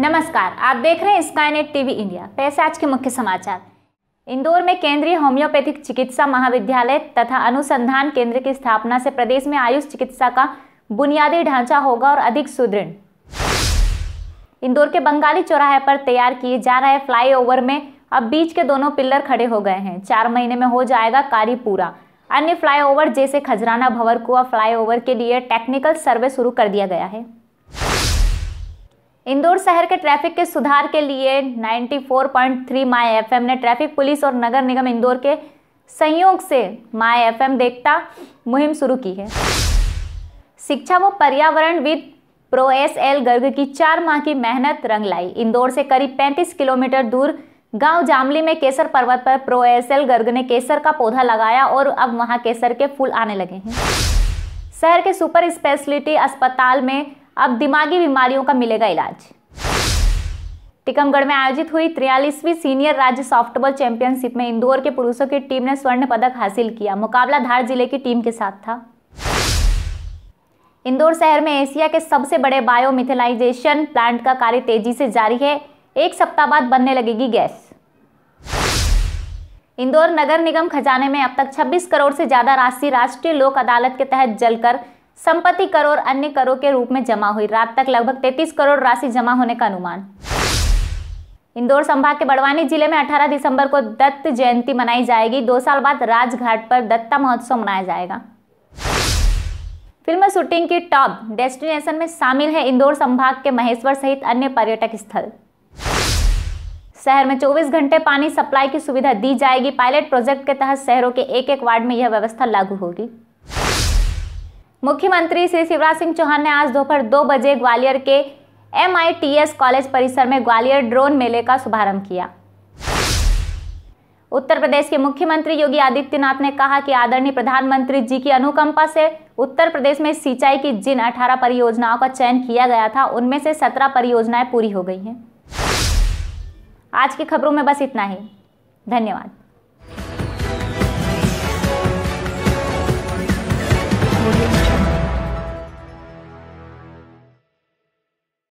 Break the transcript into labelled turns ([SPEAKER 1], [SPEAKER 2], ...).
[SPEAKER 1] नमस्कार आप देख रहे हैं स्काईनेट टीवी इंडिया पैसे आज के मुख्य समाचार इंदौर में केंद्रीय होम्योपैथिक चिकित्सा महाविद्यालय तथा अनुसंधान केंद्र की स्थापना से प्रदेश में आयुष चिकित्सा का बुनियादी ढांचा होगा और अधिक सुदृढ़ इंदौर के बंगाली चौराहे पर तैयार किए जा रहे फ्लाईओवर में अब बीच के दोनों पिल्लर खड़े हो गए हैं चार महीने में हो जाएगा कार्य पूरा अन्य फ्लाईओवर जैसे खजराना भवर कुआ फ्लाईओवर के लिए टेक्निकल सर्वे शुरू कर दिया गया है इंदौर शहर के ट्रैफिक के सुधार के लिए 94.3 माई एफ ने ट्रैफिक पुलिस और नगर निगम इंदौर के संयोग से माई एम देखता मुहिम शुरू की है शिक्षा व पर्यावरण विद प्रो एस एल गर्ग की चार माह की मेहनत रंग लाई इंदौर से करीब 35 किलोमीटर दूर गांव जामली में केसर पर्वत पर प्रो एस एल गर्ग ने केसर का पौधा लगाया और अब वहां केसर के फूल आने लगे हैं शहर के सुपर स्पेशलिटी अस्पताल में अब दिमागी बीमारियों का मिलेगा इलाज टीकमगढ़ में आयोजित हुई त्रियालीसवीं सीनियर राज्य सॉफ्टबॉल चैंपियनशिप में इंदौर के पुरुषों की टीम ने स्वर्ण पदक हासिल किया मुकाबला धार जिले की टीम के साथ था इंदौर शहर में एशिया के सबसे बड़े बायोमिथेलाइजेशन प्लांट का कार्य तेजी से जारी है एक सप्ताह बाद बनने लगेगी गैस इंदौर नगर निगम खजाने में अब तक 26 करोड़ से ज्यादा राशि राष्ट्रीय लोक अदालत के तहत जलकर संपत्ति कर और अन्य करों के रूप में जमा हुई रात तक लगभग 33 करोड़ राशि जमा होने का अनुमान इंदौर संभाग के बड़वानी जिले में 18 दिसंबर को दत्त जयंती मनाई जाएगी दो साल बाद राजघाट पर दत्ता महोत्सव मनाया जाएगा फिल्म शूटिंग की टॉप डेस्टिनेशन में शामिल है इंदौर संभाग के महेश्वर सहित अन्य पर्यटक स्थल शहर में 24 घंटे पानी सप्लाई की सुविधा दी जाएगी पायलट प्रोजेक्ट के तहत शहरों के एक एक वार्ड में यह व्यवस्था लागू होगी मुख्यमंत्री श्री शिवराज सिंह चौहान ने आज दोपहर दो बजे ग्वालियर के एम कॉलेज परिसर में ग्वालियर ड्रोन मेले का शुभारंभ किया उत्तर प्रदेश के मुख्यमंत्री योगी आदित्यनाथ ने कहा कि आदरणीय प्रधानमंत्री जी की अनुकंपा से उत्तर प्रदेश में सिंचाई की जिन 18 परियोजनाओं का चयन किया गया था उनमें से 17 परियोजनाएं पूरी हो गई हैं आज की खबरों में बस इतना ही धन्यवाद